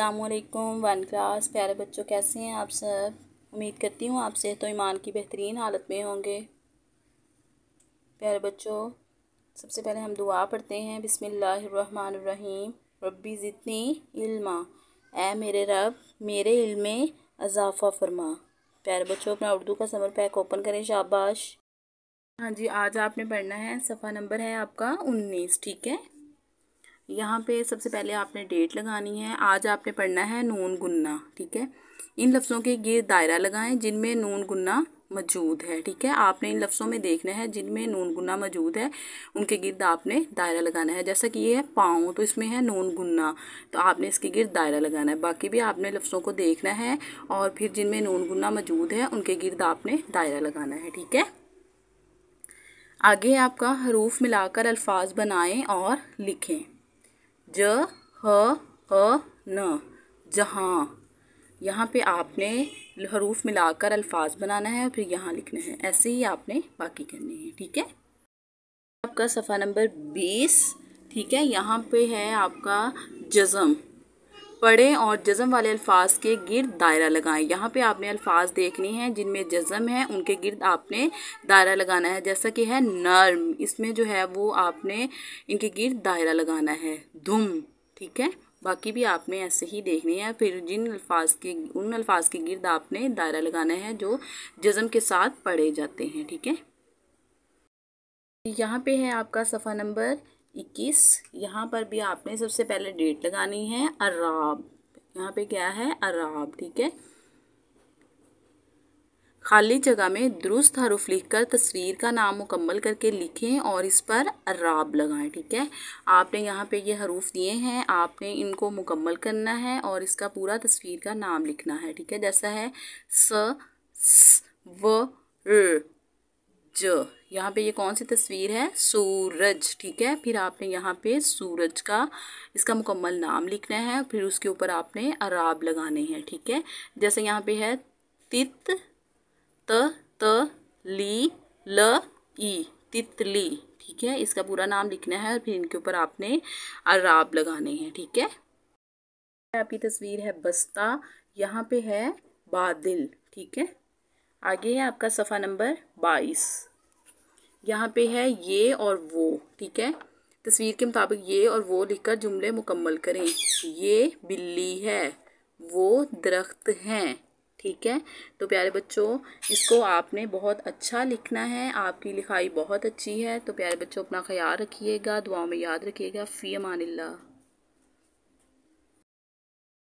असलकुम one class प्यारे बच्चों कैसे हैं आप सब उम्मीद करती हूँ आप सेहत तो ईमान की बेहतरीन हालत में होंगे प्यारे बच्चों सबसे पहले हम दुआ पढ़ते हैं बिसमीम रबी ज़ितनी इल्मा ए मेरे रब मेरे इल्म में अजाफ़ा फरमा प्यारे बच्चों अपना उर्दू का समर पैक ओपन करें शाबाश हाँ जी आज आपने पढ़ना है सफ़ा नंबर है आपका उन्नीस ठीक है यहाँ पे सबसे पहले आपने डेट लगानी है आज आपने पढ़ना है नून गुन्ना ठीक है इन लफ्ज़ों के ये दायरा लगाएं जिनमें नून गुन्ना मौजूद है ठीक है आपने इन लफ्ज़ों में देखना है जिनमें नून गुन्ना मौजूद है उनके गिरद आपने दायरा लगाना है जैसा कि ये है पाँव तो इसमें है नून गुन्ना तो आपने इसके गिरद दायरा लगाना है बाकी भी आपने लफ्ज़ों को देखना है और फिर जिनमें नून गुन्ना मौजूद है उनके गिरद आपने दायरा लगाना है ठीक है आगे आपका हरूफ मिलाकर अल्फाज बनाएँ और लिखें ज ह ह न जहाँ यहाँ पे आपने हरूफ मिलाकर अल्फाज बनाना है और फिर यहाँ लिखना है ऐसे ही आपने बाकी करने हैं ठीक है आपका सफ़ा नंबर बीस ठीक है यहाँ पे है आपका जज़म पढ़ें और जज़म वाले अल्फाज के गिर्द दायरा लगाएं यहाँ पे आपने अल्फाज देखने हैं जिनमें जज़म है उनके गिर्द आपने दायरा लगाना है जैसा कि है नर्म इसमें जो है वो आपने इनके गिर्द दायरा लगाना है धुम ठीक है बाकी भी आपने ऐसे ही देखने हैं फिर जिन अल्फाज के उन अल्फाज के गिर्द आपने दायरा लगाना है जो जज़म के साथ पढ़े जाते हैं ठीक है यहाँ पे है आपका सफ़ा नंबर इक्कीस यहाँ पर भी आपने सबसे पहले डेट लगानी है अराब यहाँ पे क्या है अराब ठीक है खाली जगह में दुरुस्त हरूफ लिखकर तस्वीर का नाम मुकम्मल करके लिखें और इस पर अराब लगाएं ठीक है आपने यहाँ पे ये हरूफ दिए हैं आपने इनको मुकम्मल करना है और इसका पूरा तस्वीर का नाम लिखना है ठीक है जैसा है स, स व र यहाँ पे ये कौन सी तस्वीर है सूरज ठीक है फिर आपने यहाँ पे सूरज का इसका मुकम्मल नाम लिखना है फिर उसके ऊपर आपने अराब लगाने हैं ठीक है जैसे यहाँ पे है तित त त ली ल ई तितली ठीक है इसका पूरा नाम लिखना है और फिर इनके ऊपर आपने अराब लगाने हैं ठीक है आपकी तस्वीर है बस्ता यहाँ पे है बादल ठीक है आगे है आपका सफ़ा नंबर बाईस यहाँ पे है ये और वो ठीक है तस्वीर के मुताबिक ये और वो लिखकर जुमले मुकम्मल करें ये बिल्ली है वो दरख्त हैं ठीक है तो प्यारे बच्चों इसको आपने बहुत अच्छा लिखना है आपकी लिखाई बहुत अच्छी है तो प्यारे बच्चों अपना ख्याल रखिएगा दुआओं में याद रखिएगा फ़ी अमान